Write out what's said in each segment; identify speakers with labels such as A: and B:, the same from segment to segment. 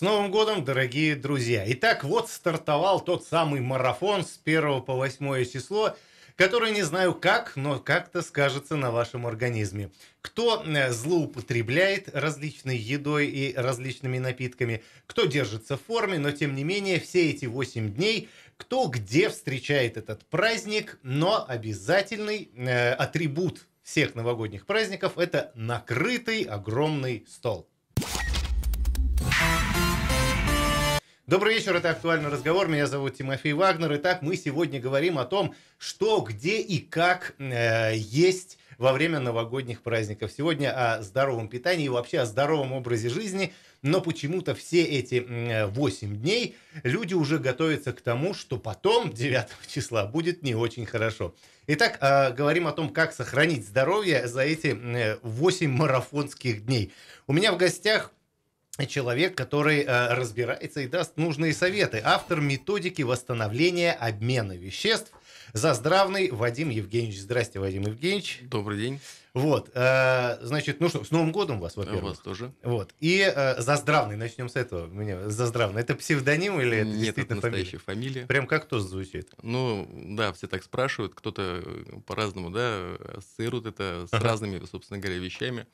A: С Новым годом, дорогие друзья! Итак, вот стартовал тот самый марафон с 1 по 8 число, который не знаю как, но как-то скажется на вашем организме. Кто э, злоупотребляет различной едой и различными напитками, кто держится в форме, но тем не менее все эти 8 дней, кто где встречает этот праздник, но обязательный э, атрибут всех новогодних праздников – это накрытый огромный стол. Добрый вечер, это «Актуальный разговор». Меня зовут Тимофей Вагнер. Итак, мы сегодня говорим о том, что, где и как э, есть во время новогодних праздников. Сегодня о здоровом питании и вообще о здоровом образе жизни. Но почему-то все эти 8 э, дней люди уже готовятся к тому, что потом, 9 числа, будет не очень хорошо. Итак, э, говорим о том, как сохранить здоровье за эти 8 э, марафонских дней. У меня в гостях человек, который э, разбирается и даст нужные советы. Автор методики восстановления обмена веществ Заздравный Вадим Евгеньевич. Здрасте, Вадим Евгеньевич. Добрый день. Вот, э, значит, ну что, с Новым годом вас, во-первых. А вас тоже. Вот, и э, Заздравный, начнем с этого. Меня Заздравный, это псевдоним или это Нет, действительно это настоящая фамилия? фамилия? Прям
B: как то звучит. Ну, да, все так спрашивают, кто-то э, по-разному, да, ассоциирует это с разными, собственно говоря, вещами.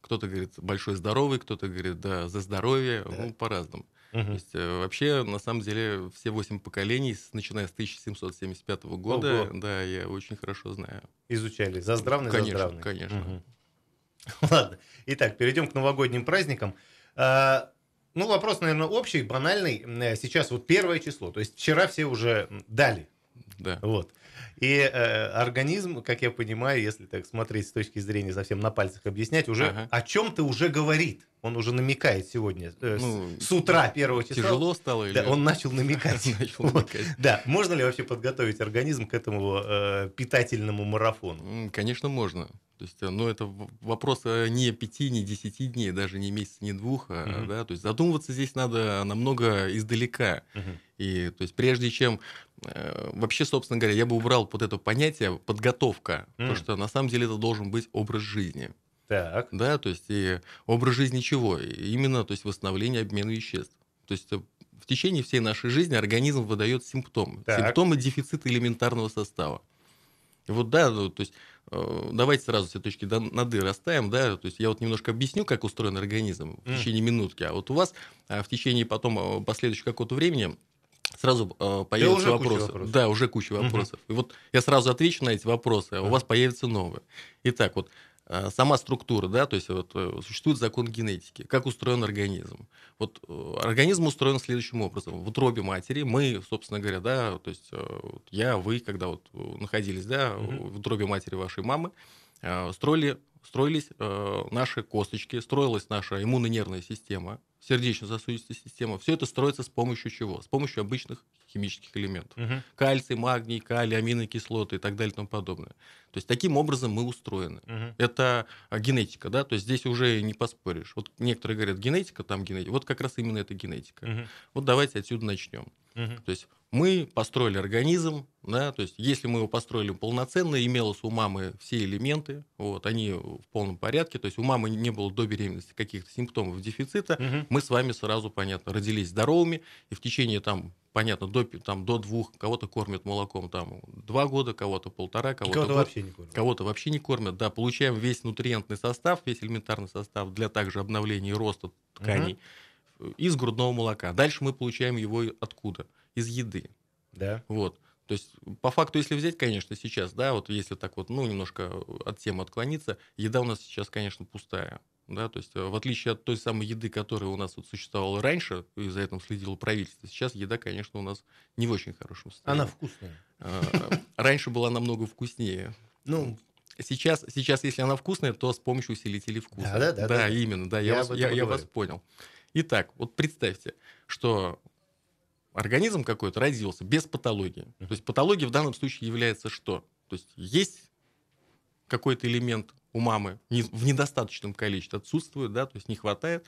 B: Кто-то говорит большой здоровый, кто-то говорит да, за здоровье, да. ну, по-разному. Угу. То есть, э, вообще, на самом деле, все восемь поколений, начиная с 1775 года, Ого. да, я очень хорошо знаю. Изучали. За здравный, конечно, за здравный. Конечно, угу.
A: Ладно. Итак, перейдем к новогодним праздникам. А, ну, вопрос, наверное, общий, банальный. Э, сейчас вот первое число. То есть вчера все уже дали да. Вот. И э, организм, как я понимаю, если так смотреть с точки зрения совсем на пальцах объяснять, уже ага. о чем-то уже говорит. Он уже намекает сегодня э, ну, с, с утра первого числа. Тяжело стало или? Да, он начал намекать. начал вот. Да, можно ли вообще подготовить
B: организм к этому э, питательному марафону? Конечно, можно. То есть, э, ну, это вопрос э, не пяти, не десяти дней, даже не месяца, не двух, uh-huh. да, то есть задумываться здесь надо намного издалека. Uh-huh. И, то есть, прежде чем э, вообще, собственно говоря, я бы убрал вот это понятие подготовка, uh-huh. потому что на самом деле это должен быть образ жизни. Так. Да, то есть и образ жизни чего? И именно, то есть восстановление обмена веществ. То есть в течение всей нашей жизни организм выдает симптомы. Так. Симптомы дефицита элементарного состава. И вот да, ну, то есть Э, давайте сразу все точки над «и» расставим, да, то есть я вот немножко объясню, как устроен организм в течение минутки, а вот у вас э, в течение потом э, последующего какого-то времени сразу появятся уже вопросы. вопросов. Да, уже куча вопросов. Угу. И вот я сразу отвечу на эти вопросы, а угу. у вас появятся новые. Итак, вот Э, сама структура, да, то есть вот, э, существует закон генетики, как устроен организм. Вот э, организм устроен следующим образом. В утробе матери мы, собственно говоря, да, то есть я, вы, когда вот находились, да, в утробе матери вашей мамы, строили, строились наши косточки, строилась наша иммунонервная система, сердечно-сосудистая система. Все это строится с помощью чего? С помощью обычных химических элементов. Угу. Кальций, магний, калий, аминокислоты и так далее и тому подобное. То есть таким образом мы устроены. Угу. Это а, генетика, да, то есть здесь уже не поспоришь. Вот некоторые говорят, генетика, там генетика. Вот как раз именно это генетика. Угу. Вот давайте отсюда начнем. Угу. То есть мы построили организм, да, то есть если мы его построили полноценно, имелось у мамы все элементы, вот, они в полном порядке, то есть у мамы не было до беременности каких-то симптомов дефицита, угу. мы с вами сразу, понятно, родились здоровыми, и в течение там понятно, до, там, до двух, кого-то кормят молоком там два года, кого-то полтора, кого-то, кого-то год, вообще не кормят. Кого-то вообще не кормят, да, получаем весь нутриентный состав, весь элементарный состав для также обновления и роста тканей. Угу из грудного молока. Дальше мы получаем его откуда? Из еды. Да. Вот. То есть, по факту, если взять, конечно, сейчас, да, вот если так вот, ну, немножко от темы отклониться, еда у нас сейчас, конечно, пустая. Да, то есть, э, в отличие от той самой еды, которая у нас вот существовала раньше, и за этим следило правительство, сейчас еда, конечно, у нас не в очень хорошем состоянии. Она вкусная. Э, раньше была намного вкуснее. Ну, сейчас, сейчас, если она вкусная, то с помощью усилителей вкуса. Да, да, да. Да, да. именно, да, я, я, вас, я, я вас понял. Итак, вот представьте, что организм какой-то родился без патологии. То есть патология в данном случае является что? То есть есть какой-то элемент у мамы в недостаточном количестве, отсутствует, да, то есть не хватает,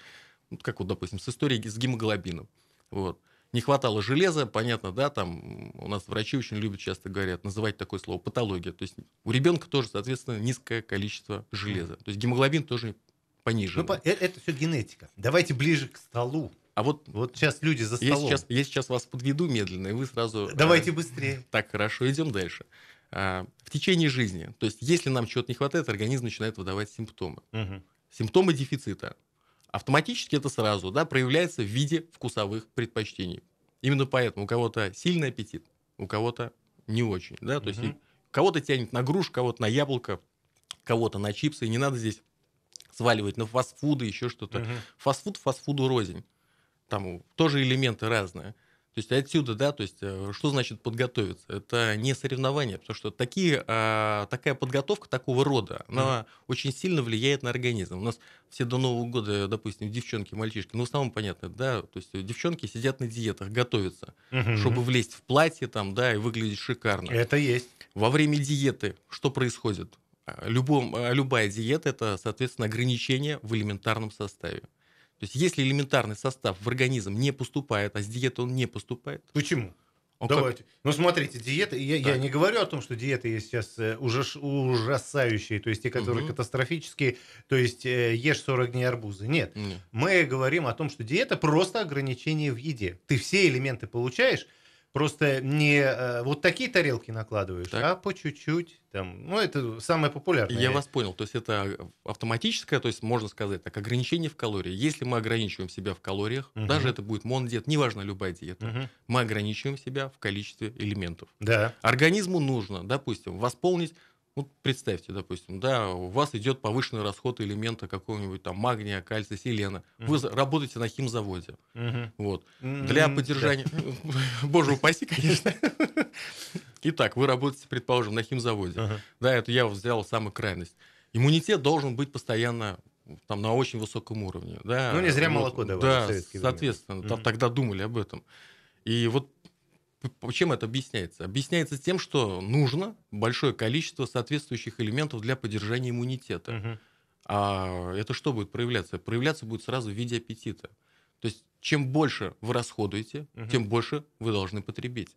B: ну, как вот, допустим, с историей с гемоглобином. Вот. Не хватало железа, понятно, да, там у нас врачи очень любят часто говорят, называть такое слово патология. То есть у ребенка тоже, соответственно, низкое количество железа. То есть гемоглобин тоже понижены. Ну, э,
A: это, это все генетика.
B: Давайте ближе к столу. А вот, вот сейчас люди за столом. Я сейчас, я сейчас вас подведу медленно, и вы сразу... Э, Давайте э, быстрее. Так, хорошо, идем дальше. А, в течение жизни. То есть, если нам чего-то не хватает, организм начинает выдавать симптомы. Угу. Симптомы дефицита. Автоматически это сразу да, проявляется в виде вкусовых предпочтений. Именно поэтому у кого-то сильный аппетит, у кого-то не очень. Да? То угу. есть, кого-то тянет на грушу, кого-то на яблоко, кого-то на чипсы. И не надо здесь сваливать на фастфуды, еще что-то. Угу. Фастфуд фастфуду рознь. Там тоже элементы разные. То есть отсюда, да, то есть э, что значит подготовиться? Это не соревнование, потому что такие, а, такая подготовка такого рода, она mm-hmm. очень сильно влияет на организм. У нас все до Нового года, допустим, девчонки, мальчишки, ну, в основном понятно, да, то есть девчонки сидят на диетах, готовятся, mm-hmm. чтобы влезть в платье там, да, и выглядеть шикарно. Это есть. Во время диеты что происходит? Э, любом, э, любая диета – это, соответственно, ограничение в элементарном составе. То есть если элементарный состав в организм не поступает, а с диеты он не поступает. Почему? Он Давайте. Как... Ну, смотрите, диеты. Я, я не
A: говорю о том, что диеты есть сейчас э, ужас, ужасающие, то есть те, которые угу. катастрофические, то есть э, ешь 40 дней арбузы. Нет. Нет. Мы говорим о том, что диета просто ограничение в еде. Ты все элементы получаешь, Просто не э, вот такие тарелки накладываешь,
B: так. а по чуть-чуть. Там, ну,
A: это самое популярное. Я вас
B: понял. То есть это э, автоматическое, то есть можно сказать так, ограничение в калории. Если мы ограничиваем себя в калориях, угу. даже это будет мондиет, неважно любая диета, угу. мы ограничиваем себя в количестве элементов. Да. Организму нужно, допустим, восполнить вот представьте, допустим, да, у вас идет повышенный расход элемента какого-нибудь там магния, кальция, селена. Угу. Вы работаете на химзаводе. Угу. Вот. mm Для поддержания... Боже упаси, конечно. Итак, вы работаете, предположим, на химзаводе. Да, это я взял самую крайность. Иммунитет должен быть постоянно там на очень высоком уровне. Да, ну, не зря молоко давали. Да, соответственно, тогда думали об этом. И вот чем это объясняется? Объясняется тем, что нужно большое количество соответствующих элементов для поддержания иммунитета. А это что будет проявляться? Проявляться будет сразу в виде аппетита. То есть чем больше вы расходуете, угу. тем больше вы должны потребить.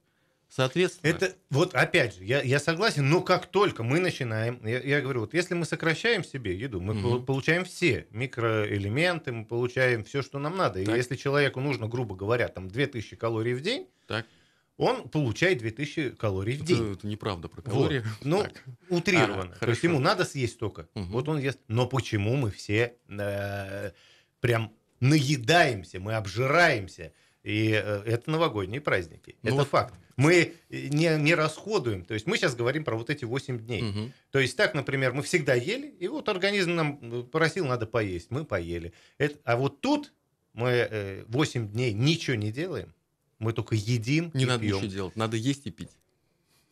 B: Соответственно. Это
A: вот опять же, я, я согласен, но как только мы начинаем, я, я говорю, вот если мы сокращаем себе еду, мы угу. получаем все микроэлементы, мы получаем все, что нам надо. Так. И если человеку нужно, грубо говоря, там 2000 калорий в день, так он получает 2000 калорий в день. Это, это неправда про калории. Вот. Ну, так. утрированно. Ага, То есть ему надо съесть столько. Угу. Вот он ест. Но почему мы все э, прям наедаемся, мы обжираемся? И э, это новогодние праздники. Ну, это вот... факт. Мы э, не, не расходуем. То есть мы сейчас говорим про вот эти 8 дней. Угу. То есть так, например, мы всегда ели, и вот организм нам э, просил, надо поесть. Мы поели. Это... А вот тут мы э, 8 дней ничего не делаем мы только едим. Не и надо пьем. ничего
B: делать, надо есть и пить.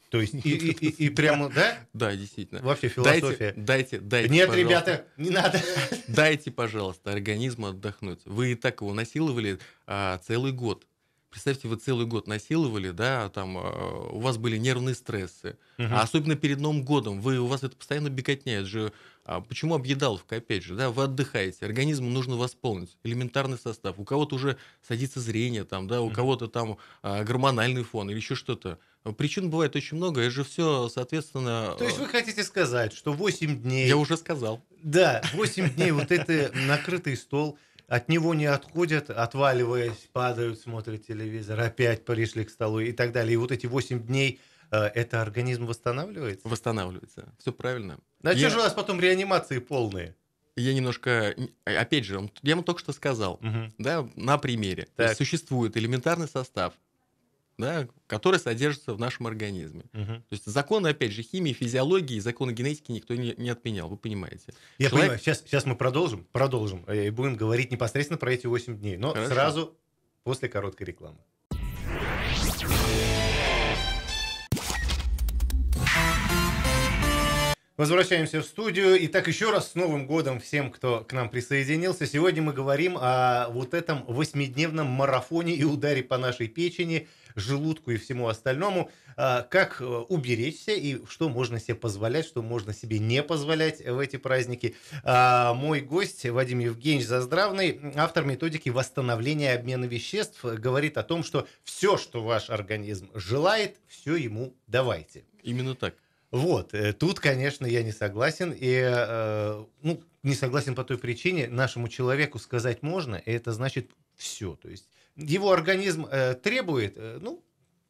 B: То есть, и, и,
A: и, и прямо, да? Да, действительно. Вообще философия. Дайте, дайте, дайте. Нет, ребята, не надо.
B: Дайте, пожалуйста, организму отдохнуть. Вы и так его насиловали а, целый год представьте, вы целый год насиловали, да, там а, у вас были нервные стрессы, угу. а особенно перед Новым годом, вы, у вас это постоянно беготняет, же, а почему объедаловка, опять же, да, вы отдыхаете, организму нужно восполнить, элементарный состав, у кого-то уже садится зрение, там, да, у угу. кого-то там э, гормональный фон или еще что-то. Причин бывает очень много, это же все, соответственно... То есть а, вы хотите сказать, что 8 дней... Я уже сказал.
A: Да, 8 дней вот это накрытый стол – от него не отходят, отваливаясь, падают, смотрят телевизор, опять пришли к столу и так далее. И вот эти 8 дней э,
B: это организм восстанавливается? Восстанавливается. Все правильно. Ну, а я... что же у нас потом реанимации полные? Я немножко, а, опять же, я вам только что сказал, угу. да, на примере. Так. То есть существует элементарный состав, да, которые содержатся в нашем организме. Угу. То есть законы, опять же, химии, физиологии, законы генетики никто не, не отменял, вы понимаете. Я Человек... понимаю,
A: сейчас, сейчас мы продолжим, продолжим, э, и будем говорить непосредственно про эти 8 дней, но Хорошо. сразу после короткой рекламы. Возвращаемся в студию. Итак, еще раз с Новым годом всем, кто к нам присоединился. Сегодня мы говорим о вот этом восьмидневном марафоне и ударе по нашей печени – желудку и всему остальному. А, как э, уберечься и что можно себе позволять, что можно себе не позволять в эти праздники. А, мой гость Вадим Евгеньевич Заздравный, автор методики восстановления обмена веществ, говорит о том, что все, что ваш организм желает, все ему давайте. Именно так. Вот, э, тут, конечно, я не согласен, и, э, ну, не согласен по той причине, нашему человеку сказать можно, и это значит все, то есть его организм э, требует, э, ну,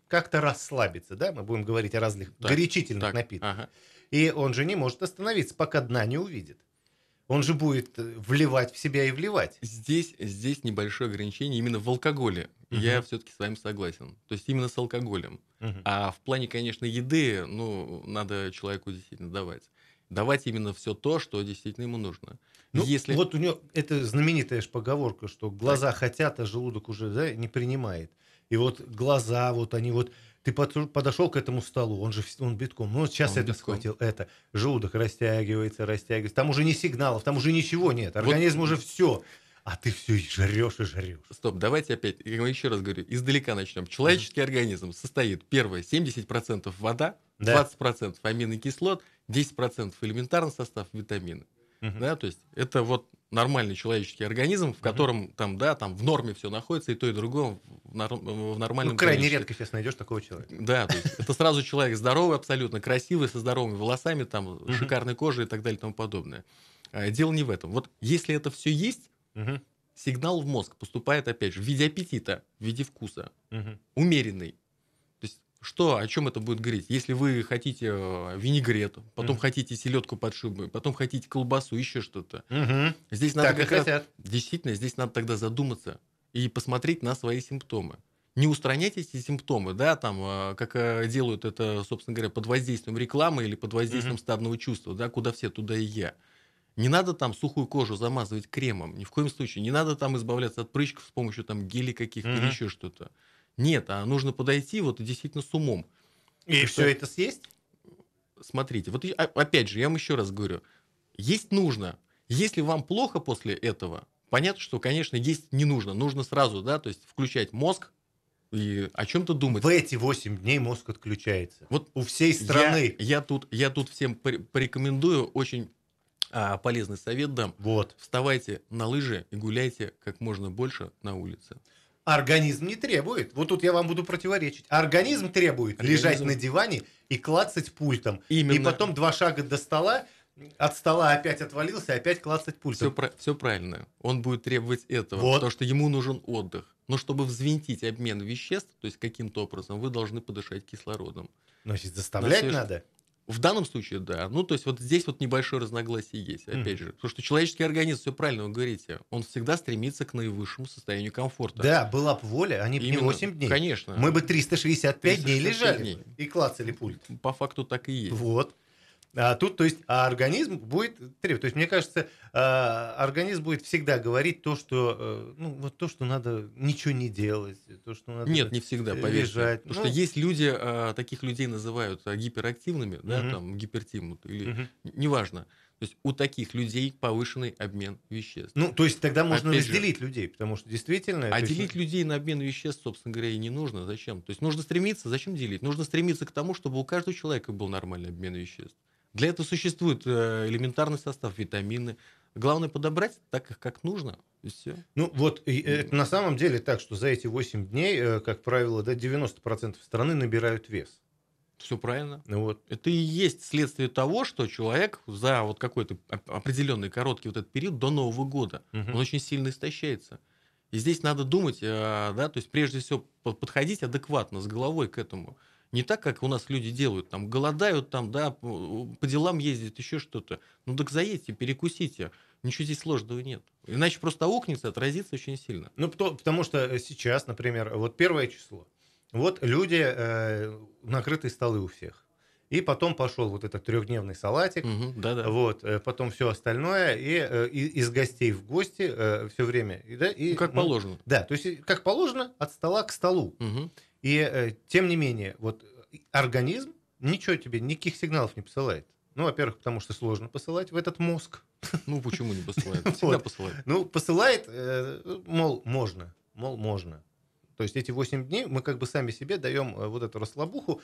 A: как-то расслабиться, да, мы будем говорить о разных так, горячительных так, напитках. Ага. И он же не может остановиться, пока дна не увидит. Он же будет э, вливать
B: в себя и вливать. Здесь, здесь небольшое ограничение именно в алкоголе. Угу. Я все-таки с вами согласен. То есть именно с алкоголем. Угу. А в плане, конечно, еды, ну, надо человеку действительно давать давать именно все то, что действительно ему нужно. Ну, Если... Вот
A: у него это знаменитая же поговорка, что глаза так. хотят, а желудок уже да, не принимает. И вот глаза, вот они вот... Ты подошел к этому столу, он же он битком. Ну, сейчас он это битком. схватил, это. Желудок растягивается, растягивается. Там уже не сигналов, там уже ничего нет. Организм вот, уже все а ты все и жрешь, и жрешь.
B: Стоп, давайте опять, я еще раз говорю, издалека начнем. Человеческий mm-hmm. организм состоит, первое, 70% вода, да. 20% аминокислот, 10% элементарный состав витамины. Mm-hmm. Да, то есть это вот нормальный человеческий организм, в котором mm-hmm. там, да, там в норме все находится, и то, и другое в, нор- в нормальном Ну, крайне количестве. редко сейчас найдешь такого человека. Да, то есть это сразу человек здоровый абсолютно, красивый, со здоровыми волосами, там, шикарной кожей и так далее и тому подобное. А, дело не в этом. Вот если это все есть, Угу. Сигнал в мозг поступает, опять же, в виде аппетита, в виде вкуса, угу. умеренный. То есть, что, о чем это будет говорить? Если вы хотите э, винегрет, потом угу. хотите селедку под шубой, потом хотите колбасу, еще что-то. Угу. Здесь надо так как и раз, Действительно, здесь надо тогда задуматься и посмотреть на свои симптомы не устранять эти симптомы, да, там, э, как э, делают это, собственно говоря, под воздействием рекламы или под воздействием mm стадного чувства, да, куда все, туда и я. Не надо там сухую кожу замазывать кремом, ни в коем случае. Не надо там избавляться от прыщиков с помощью там гелей каких-то mm-hmm. или еще что-то. Нет, а нужно подойти вот действительно с умом. И Потому все это съесть? Смотрите, вот а, опять же, я вам еще раз говорю, есть нужно. Если вам плохо после этого, понятно, что, конечно, есть не нужно. Нужно сразу, да, то есть включать мозг, и о чем-то думать. В эти 8 дней мозг отключается. Вот у всей страны. Я, я, тут, я тут всем порекомендую очень а, полезный совет дам. Вот. Вставайте на лыжи и гуляйте как можно больше на улице.
A: Организм не требует. Вот тут я вам буду противоречить. Организм требует Организм... лежать на диване и клацать пультом. Именно. И потом два шага до стола, от стола опять отвалился, опять
B: клацать пультом. Все, про... все правильно. Он будет требовать этого, вот. потому что ему нужен отдых. Но чтобы взвинтить обмен веществ, то есть каким-то образом, вы должны подышать кислородом. Значит, заставлять на свеж... надо? В данном случае, да. Ну, то есть вот здесь вот небольшое разногласие есть, опять mm. же. Потому что человеческий организм, все правильно вы говорите, он всегда стремится к наивысшему состоянию комфорта. Да, была бы воля, они а бы не 8 дней. Конечно. Мы бы
A: 365 365 дней лежали дней. и клацали пульт. По факту так и есть. Вот. А тут, то есть, а организм будет требовать. То есть, мне кажется, а, организм будет всегда говорить то, что, э, ну, вот то, что надо ничего не
B: делать, то, что надо Нет, не всегда, э, поверьте. Потому ну, что есть люди, а, таких людей называют а, гиперактивными, да, угу. там, гипертим, или угу. неважно. То есть у таких людей повышенный обмен веществ. Ну, то есть тогда можно Опять разделить же, людей, потому что действительно... А делить есть... людей на обмен веществ, собственно говоря, и не нужно. Зачем? То есть нужно стремиться, зачем делить? Нужно стремиться к тому, чтобы у каждого человека был нормальный обмен веществ. Для этого существует э, элементарный состав, витамины. Главное подобрать так их, как нужно, и все.
A: Ну вот, и, это на самом деле так, что за эти 8 дней, э, как правило, да, 90% страны набирают вес. Все правильно.
B: Ну вот. Это и есть следствие того, что человек за вот какой-то определенный короткий вот этот период до Нового года, угу. он очень сильно истощается. И здесь надо думать, э, да, то есть прежде всего подходить адекватно с головой к этому. Не так, как у нас люди делают, там, голодают, там, да, по делам ездят, еще что-то. Ну так заедьте, перекусите. Ничего здесь сложного нет. Иначе просто аукнется, отразится очень сильно. Ну, потому что э, сейчас,
A: например, вот первое число. Вот люди, э, накрытые столы у всех. И потом пошел вот этот трехдневный салатик, угу, да -да. вот, э, потом все остальное, и, э, и из гостей в гости все время. да, и, ну, как ну, положено. Да, то есть как положено, от стола к столу. Угу. И э, тем не менее, вот э, организм ничего тебе, никаких сигналов не посылает. Ну, во-первых, потому что сложно посылать в этот мозг.
B: Ну, почему не посылает? Всегда вот. посылает.
A: Ну, посылает, э, мол, можно, мол, можно. То есть эти 8 дней мы как бы сами себе даем вот эту расслабуху.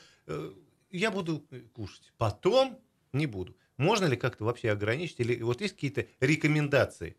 A: Я буду кушать. Потом не буду. Можно ли как-то вообще ограничить? Или вот есть какие-то рекомендации?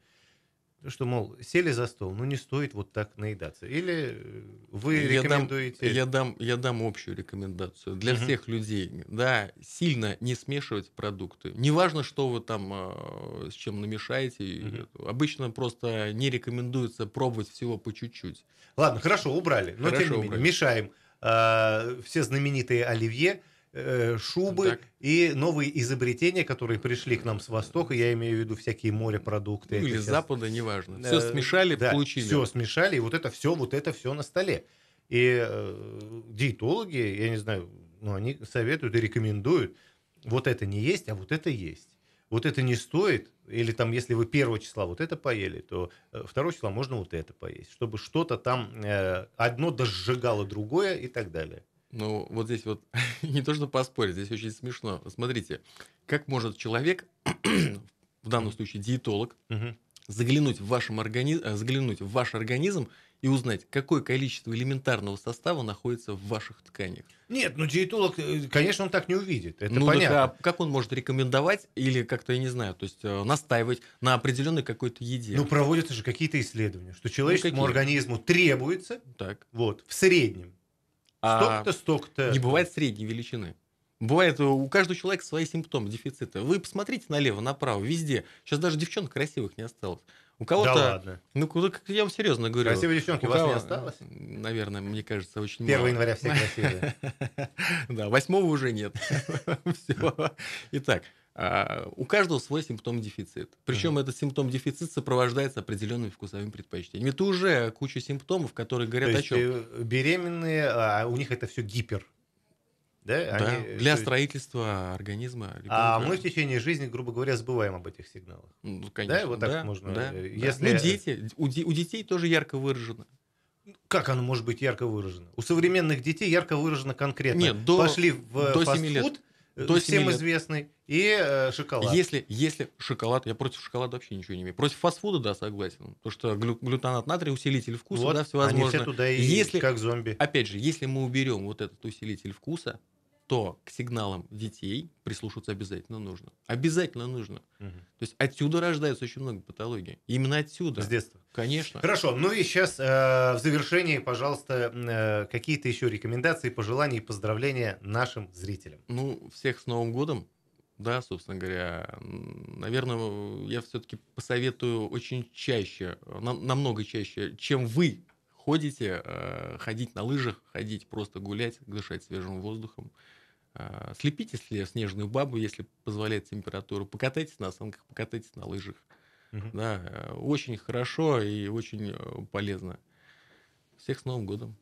A: что, мол, сели за стол, ну не стоит вот так наедаться. Или э, вы я рекомендуете... Дам, я,
B: дам, я дам общую рекомендацию для угу. всех людей. Да, сильно не смешивать продукты. Неважно, что вы там а, с чем намешаете. Угу. Обычно просто не рекомендуется пробовать всего по чуть-чуть.
A: Ладно, хорошо, убрали. Но хорошо, тем не менее, убрали. мешаем. А, все знаменитые оливье Э, шубы так. и новые изобретения, которые пришли к нам с Востока, я имею в виду всякие морепродукты. Ну, или с Запада, неважно. Все э, смешали, да, получили. Все смешали, и вот это все, вот это все на столе. И э, диетологи, я не знаю, ну, они советуют и рекомендуют, вот это не есть, а вот это есть. Вот это не стоит, или там, если вы первого числа вот это поели, то э, второго числа можно вот это поесть, чтобы что-то там э,
B: одно досжигало другое и так далее. Ну, вот здесь вот не то, что поспорить, здесь очень смешно. Смотрите, как может человек, в данном случае диетолог, заглянуть, в вашем органи... Э, заглянуть в ваш организм и узнать, какое количество элементарного состава находится в ваших тканях.
A: Нет, ну диетолог, э, конечно, он так не увидит. Это ну, понятно. Так,
B: а как он может рекомендовать или как-то, я не знаю, то есть э, настаивать на определенной какой-то еде? Ну,
A: проводятся же какие-то
B: исследования, что человеческому ну, какие? организму
A: требуется
B: так. Вот, в среднем Столько-то, а, столько-то. Не бывает средней величины. Бывает э, у каждого человека свои симптомы, дефициты. Вы посмотрите налево, направо, везде. Сейчас даже девчонок красивых не осталось. У кого-то... Да ладно. Ну, я вам серьезно говорю. Красивые девчонки у, у вас не осталось? Э, наверное, мне кажется, очень 1 мало. 1 января все красивые. Да, восьмого уже нет. Все. Итак, а, у каждого свой симптом-дефицит. Причем mm-hmm. этот симптом-дефицит сопровождается определенными вкусовыми предпочтениями. Это уже куча симптомов, которые говорят То о чем.
A: Э, беременные, а у них это все гипер. Да? да. Они, э, для
B: строительства организма. Ребенка. А мы в
A: течение жизни, грубо говоря, забываем об этих сигналах. Ну, конечно. Да, вот так да, можно. Да, э, Если... да. Ну, дети, у, у детей тоже ярко выражено. Ну, как
B: оно может быть ярко выражено? У
A: современных детей ярко выражено конкретно. Нет, до, Пошли в до фастфуд, лет. Э, То есть всем лет. известный. И э, шоколад.
B: Если, если шоколад, я против шоколада вообще ничего не имею. Против фастфуда, да, согласен. То что глю, глютонат натрия, усилитель вкуса, вот, да, все возможно. Они все туда и если, как зомби. Опять же, если мы уберем вот этот усилитель вкуса, что к сигналам детей прислушаться обязательно нужно. Обязательно нужно. Угу. То есть отсюда рождается очень много патологий. Именно отсюда. С детства. Конечно. Хорошо.
A: Ну и сейчас э, в завершении, пожалуйста, э, какие-то еще рекомендации, пожелания и поздравления нашим зрителям.
B: Ну, всех с Новым годом. Да, собственно говоря, наверное, э, я все-таки посоветую очень чаще, э, нам, намного чаще, чем вы ходите, э, ходить на лыжах, ходить просто гулять, дышать свежим воздухом. А, Слепите снежную бабу, если позволяет температура. Покатайтесь на санках, покатайтесь на лыжах. Угу. Да, э, очень хорошо и очень э, полезно. Всех с Новым годом!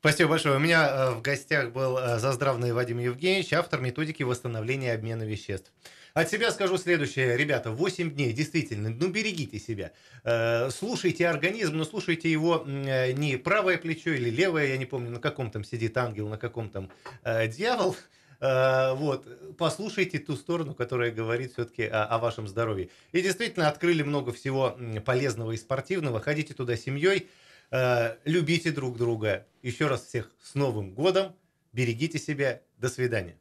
A: Спасибо большое. У меня э, в гостях был заздравный Вадим Евгеньевич, автор методики восстановления обмена веществ. От а себя скажу следующее, ребята, 8 дней, действительно, ну берегите себя. Э, слушайте организм, но слушайте его э, не правое плечо или левое, я не помню, на каком там сидит ангел, на каком там э, дьявол, вот, послушайте ту сторону, которая говорит все-таки о, о вашем здоровье. И действительно открыли много всего полезного и спортивного. Ходите туда семьей, любите друг друга. Еще раз всех с Новым годом, берегите себя, до свидания.